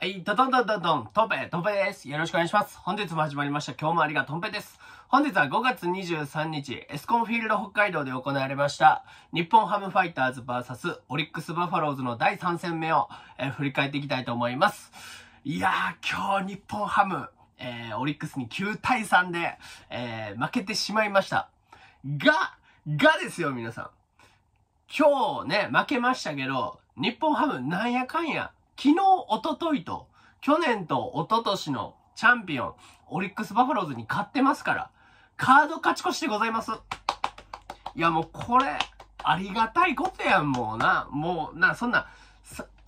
はい、どどんどんどんどん、トンペ、トンペです。よろしくお願いします。本日も始まりました。今日もありがとう、トンペです。本日は5月23日、エスコンフィールド北海道で行われました、日本ハムファイターズ VS オリックスバファローズの第3戦目を、えー、振り返っていきたいと思います。いやー、今日日本ハム、えー、オリックスに9対3で、えー、負けてしまいました。が、がですよ、皆さん。今日ね、負けましたけど、日本ハムなんやかんや、昨日、おとといと、去年とおととしのチャンピオン、オリックスバファローズに勝ってますから、カード勝ち越しでございます。いやもうこれ、ありがたいことやん、もうな。もうな、そんな、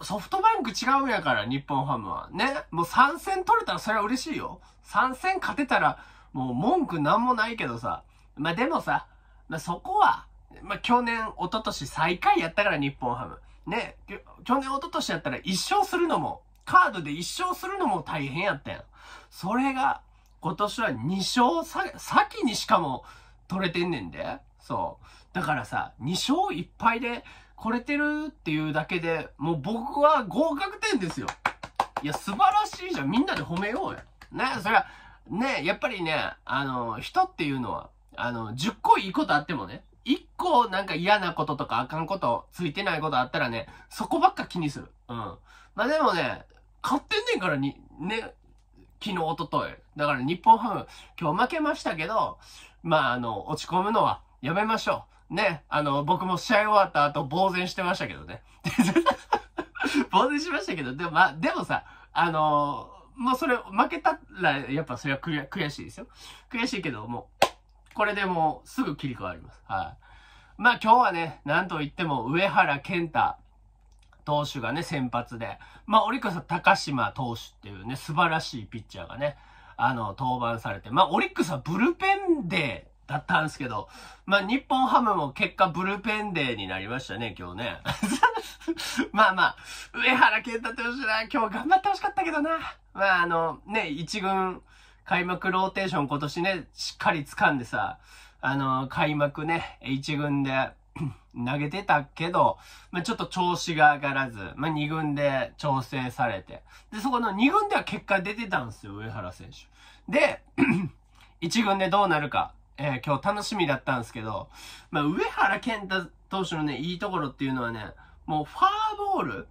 ソフトバンク違うんやから、日本ハムは。ね。もう3戦取れたらそれは嬉しいよ。3戦勝てたら、もう文句なんもないけどさ。まあ、でもさ、まあ、そこは、まあ、去年、一昨年最下位やったから、日本ハム。ね、去年、一昨年やったら一生するのも、カードで一生するのも大変やったやん。それが、今年は2勝さ、先にしかも取れてんねんで。そう。だからさ、2勝いっぱいで来れてるっていうだけで、もう僕は合格点ですよ。いや、素晴らしいじゃん。みんなで褒めようよ。ね、それは、ね、やっぱりね、あの、人っていうのは、あの、10個いいことあってもね、一個なんか嫌なこととかあかんこと、ついてないことあったらね、そこばっか気にする。うん。まあでもね、買ってんねんからに、ね、昨日、おととい。だから日本ハム、今日負けましたけど、まああの、落ち込むのはやめましょう。ね、あの、僕も試合終わった後、呆然してましたけどね。呆然しましたけど、でも、まあ、でもさ、あのもうそれ、負けたら、やっぱそれは悔しいですよ。悔しいけど、もう、これでもうすぐ切り替わります。はい。まあ今日はね、なんといっても上原健太投手がね、先発で、まあオリックスは高島投手っていうね、素晴らしいピッチャーがね、あの、登板されて、まあオリックスはブルペンデーだったんですけど、まあ日本ハムも結果ブルペンデーになりましたね、今日ね。まあまあ、上原健太投手な、今日頑張ってほしかったけどな。まああの、ね、一軍、開幕ローテーション今年ね、しっかり掴んでさ、あのー、開幕ね、1軍で 投げてたけど、まあ、ちょっと調子が上がらず、まあ、2軍で調整されて。で、そこの2軍では結果出てたんですよ、上原選手。で、1 軍でどうなるか、えー、今日楽しみだったんですけど、まあ、上原健太投手のね、いいところっていうのはね、もうファーボール、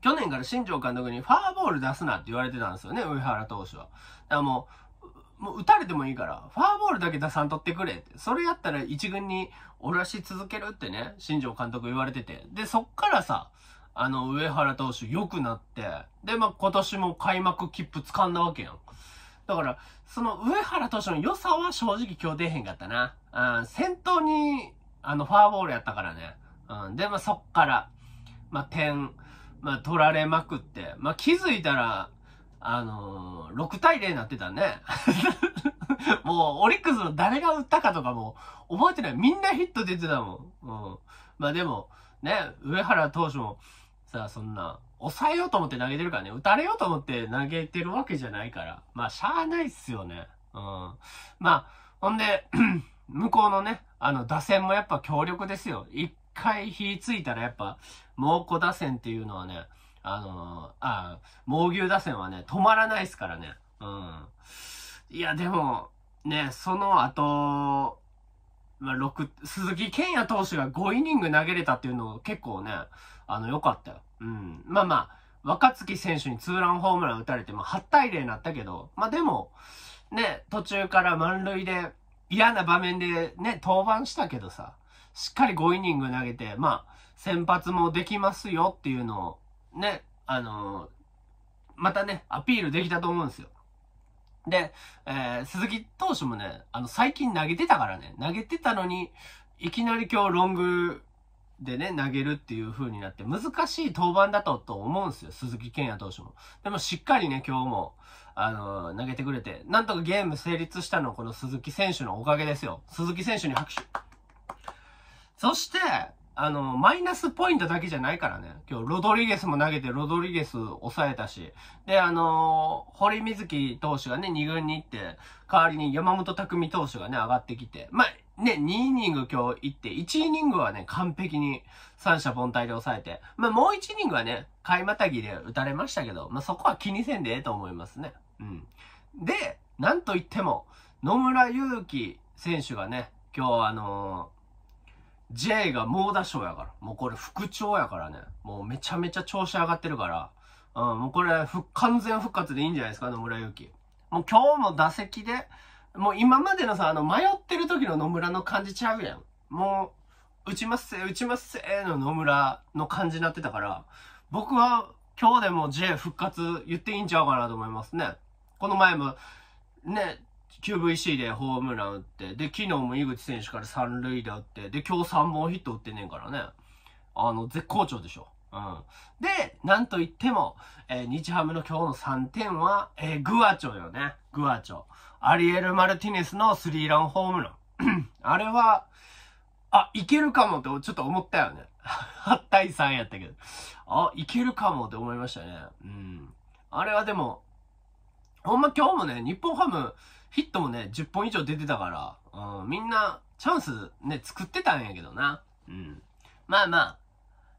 去年から新庄監督にファーボール出すなって言われてたんですよね、上原投手は。だからもう、もう打たれてもいいから、ファーボールだけ出さんとってくれって。それやったら一軍に降らし続けるってね、新庄監督言われてて。で、そっからさ、あの、上原投手良くなって、で、まあ、今年も開幕切符掴んだわけやん。だから、その上原投手の良さは正直今日出へんかったな。うん、先頭に、あの、ファーボールやったからね。うん、で、まあ、そっから、まあ、点、まあ、取られまくって、まあ、気づいたら、あのー、6対0になってたね。もう、オリックスの誰が打ったかとかも、覚えてない。みんなヒット出てたもん。うん。まあでも、ね、上原投手も、さあ、そんな、抑えようと思って投げてるからね、打たれようと思って投げてるわけじゃないから。まあ、しゃあないっすよね。うん。まあ、ほんで、向こうのね、あの、打線もやっぱ強力ですよ。回火ついたらやっぱ、猛虎打線っていうのはね、あのー、あ、猛牛打線はね、止まらないですからね。うん。いや、でも、ね、その後、まあ、6、鈴木健也投手が5イニング投げれたっていうの結構ね、あの、良かったよ。うん。まあまあ、若月選手にツーランホームラン打たれて、も8対0になったけど、まあでも、ね、途中から満塁で嫌な場面でね、登板したけどさ、しっかり5イニング投げて、まあ、先発もできますよっていうのを、ね、あのー、またね、アピールできたと思うんですよ。で、えー、鈴木投手もね、あの、最近投げてたからね、投げてたのに、いきなり今日ロングでね、投げるっていう風になって、難しい登板だと、と思うんですよ、鈴木健也投手も。でもしっかりね、今日も、あのー、投げてくれて、なんとかゲーム成立したのはこの鈴木選手のおかげですよ。鈴木選手に拍手。そして、あの、マイナスポイントだけじゃないからね。今日、ロドリゲスも投げて、ロドリゲス抑えたし。で、あのー、堀水希投手がね、2軍に行って、代わりに山本拓海投手がね、上がってきて。まあ、ね、2イニング今日行って、1イニングはね、完璧に三者凡退で抑えて。まあ、もう1イニングはね、買いまたぎで打たれましたけど、まあ、そこは気にせんでええと思いますね。うん。で、なんと言っても、野村祐希選手がね、今日あのー J が猛打賞やから。もうこれ副長やからね。もうめちゃめちゃ調子上がってるから。うん、もうこれ、完全復活でいいんじゃないですか、野村うき。もう今日も打席で、もう今までのさ、あの、迷ってる時の野村の感じちゃうやん。もう、打ちますせ、打ちますせの野村の感じになってたから、僕は今日でも J 復活言っていいんちゃうかなと思いますね。この前も、ね、QVC でホームラン打って、で、昨日も井口選手から三塁打打って、で、今日3本ヒット打ってねえからね。あの、絶好調でしょ。うん。で、なんと言っても、えー、日ハムの今日の3点は、えー、グアチョよね。グアチョ。アリエル・マルティネスのスリーランホームラン。あれは、あ、いけるかもってちょっと思ったよね。8対3やったけど。あ、いけるかもって思いましたね。うん。あれはでも、ほんま今日もね、日本ハム、ヒットもね、10本以上出てたから、うん、みんなチャンスね、作ってたんやけどな。うん。まあまあ、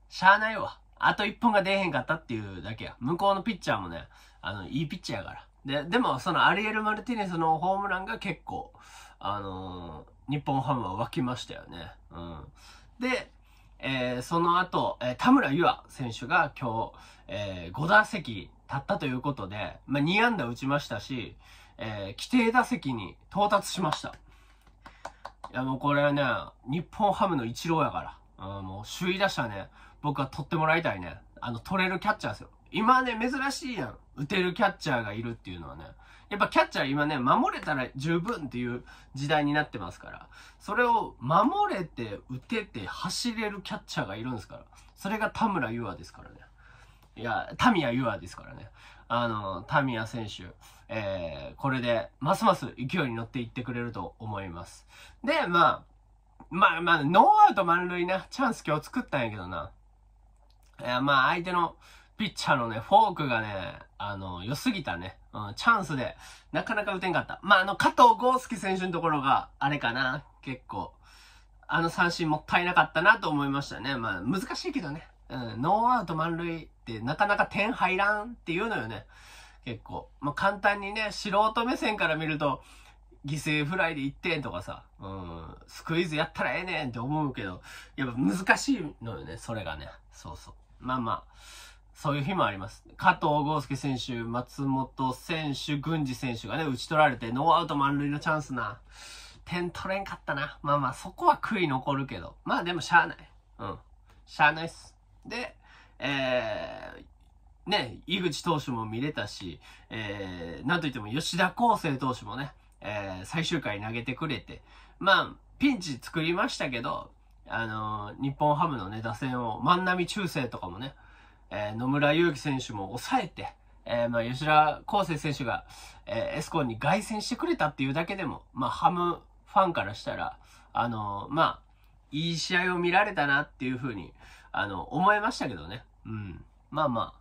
しゃあないわ。あと1本が出えへんかったっていうだけや。向こうのピッチャーもね、あの、いいピッチャーやから。で、でも、そのアリエル・マルティネスのホームランが結構、あのー、日本ハムは沸きましたよね。うん。で、えー、その後、えー、田村優愛選手が今日、えー、5打席立ったということで、まあ、2安打打ちましたし、えー、規定打席に到達しました。いやもうこれはね、日本ハムのイチローやから。うん、もう首位打者ね、僕は取ってもらいたいね。あの、取れるキャッチャーですよ。今ね、珍しいやん。打てるキャッチャーがいるっていうのはね。やっぱキャッチャー今ね、守れたら十分っていう時代になってますから。それを守れて、打てて、走れるキャッチャーがいるんですから。それが田村優愛ですからね。いや、タミヤユアですからね。あの、タミヤ選手、えー、これで、ますます勢いに乗っていってくれると思います。で、まあ、まあまあ、ノーアウト満塁な、チャンス今日作ったんやけどな。えまあ、相手のピッチャーのね、フォークがね、あの、良すぎたね。うん、チャンスで、なかなか打てんかった。まあ、あの、加藤豪介選手のところが、あれかな、結構。あの三振もったいなかったなと思いましたね。まあ、難しいけどね。うん、ノーアウト満塁ってなかなか点入らんっていうのよね。結構。まあ、簡単にね、素人目線から見ると、犠牲フライで1点とかさ、うん、スクイズやったらええねんって思うけど、やっぱ難しいのよね、それがね。そうそう。まあまあ、そういう日もあります。加藤豪介選手、松本選手、郡司選手がね、打ち取られて、ノーアウト満塁のチャンスな。点取れんかったな。まあまあ、そこは悔い残るけど。まあでもしゃあない。うん。しゃあないっす。で、えー、ね、井口投手も見れたし、えー、なんといっても吉田康生投手もね、えー、最終回投げてくれて、まあ、ピンチ作りましたけど、あのー、日本ハムのね、打線を、万波中世とかもね、えー、野村祐希選手も抑えて、えー、まあ、吉田康生選手が、えエスコンに凱旋してくれたっていうだけでも、まあ、ハムファンからしたら、あのまあ、いい試合を見られたなっていうふうに、あの、思いましたけどね。うん。まあまあ、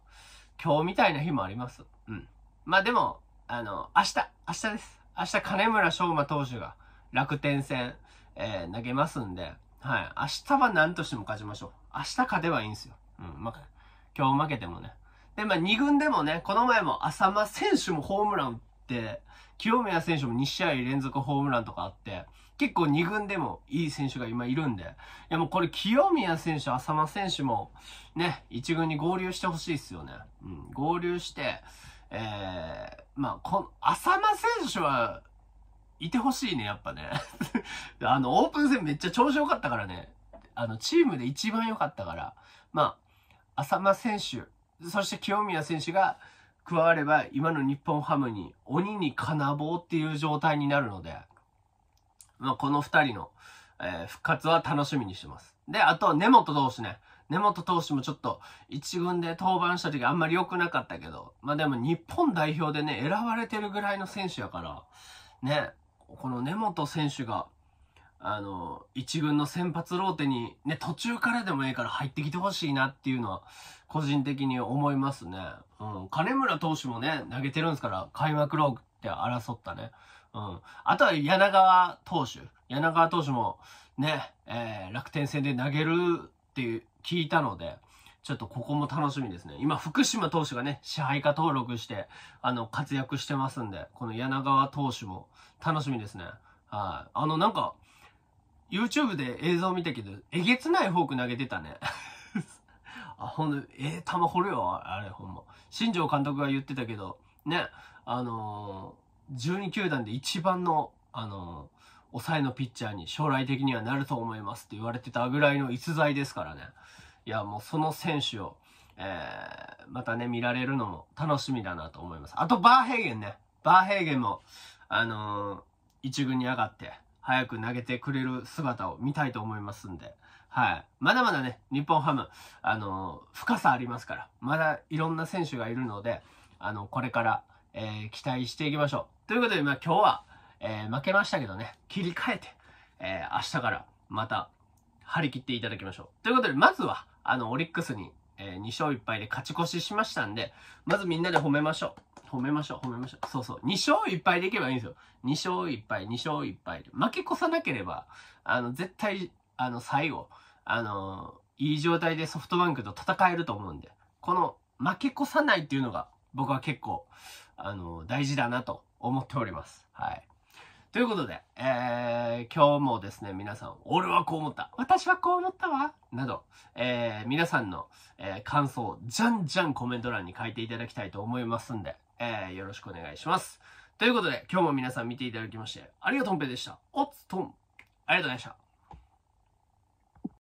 今日みたいな日もあります。うん。まあでも、あの、明日、明日です。明日、金村翔馬投手が楽天戦、えー、投げますんで、はい。明日は何としても勝ちましょう。明日勝てばいいんですよ。うん。まあ、今日負けてもね。で、まあ、2軍でもね、この前も浅間選手もホームラン打っ、清宮選手も2試合連続ホームランとかあって、結構2軍でもいい選手が今いるんで、いやもうこれ清宮選手、浅間選手もね、1軍に合流してほしいですよね。うん、合流して、えー、まあ、この、浅間選手は、いてほしいね、やっぱね。あの、オープン戦めっちゃ調子良かったからね。あの、チームで一番良かったから、まあ、浅間選手、そして清宮選手が、加われば今の日本ハムに鬼に金棒っていう状態になるので、まあ、この2人の、えー、復活は楽しみにしてます。で、あとは根本投手ね。根本投手もちょっと1軍で登板した時あんまり良くなかったけど、まあでも日本代表でね、選ばれてるぐらいの選手やから、ね、この根本選手があの、一軍の先発ローテに、ね、途中からでもええから入ってきてほしいなっていうのは、個人的に思いますね。うん。金村投手もね、投げてるんですから、開幕ローって争ったね。うん。あとは柳川投手。柳川投手も、ね、えー、楽天戦で投げるっていう、聞いたので、ちょっとここも楽しみですね。今、福島投手がね、支配下登録して、あの、活躍してますんで、この柳川投手も楽しみですね。はい。あの、なんか、YouTube で映像見たけど、えげつないフォーク投げてたね。あ、ほんええー、球掘るよ、あれ、ほんま。新庄監督が言ってたけど、ね、あのー、12球団で一番の、あのー、抑えのピッチャーに将来的にはなると思いますって言われてたぐらいの逸材ですからね。いや、もうその選手を、えー、またね、見られるのも楽しみだなと思います。あと、バーヘーゲンね。バーヘーゲンも、あのー、一軍に上がって、早く投げてくれる姿を見たいと思いますんで、はい。まだまだね、日本ハム、あの、深さありますから、まだいろんな選手がいるので、あの、これから、えー、期待していきましょう。ということで、まあ今日は、えー、負けましたけどね、切り替えて、えー、明日からまた張り切っていただきましょう。ということで、まずは、あの、オリックスに、えー、2勝1敗で勝ち越ししましたんで、まずみんなで褒めましょう。褒めましょう、褒めましょう。そうそう。2勝1敗でいけばいいんですよ。2勝1敗、2勝1敗で。負け越さなければ、あの、絶対、あの、最後、あの、いい状態でソフトバンクと戦えると思うんで、この負け越さないっていうのが、僕は結構、あの、大事だなと思っております。はい。ということで、えー、今日もですね、皆さん、俺はこう思った、私はこう思ったわ、など、えー、皆さんの、えー、感想をじゃんじゃんコメント欄に書いていただきたいと思いますんで、えー、よろしくお願いします。ということで、今日も皆さん見ていただきまして、ありがとんぺでした。おつとん。ありがとうございました。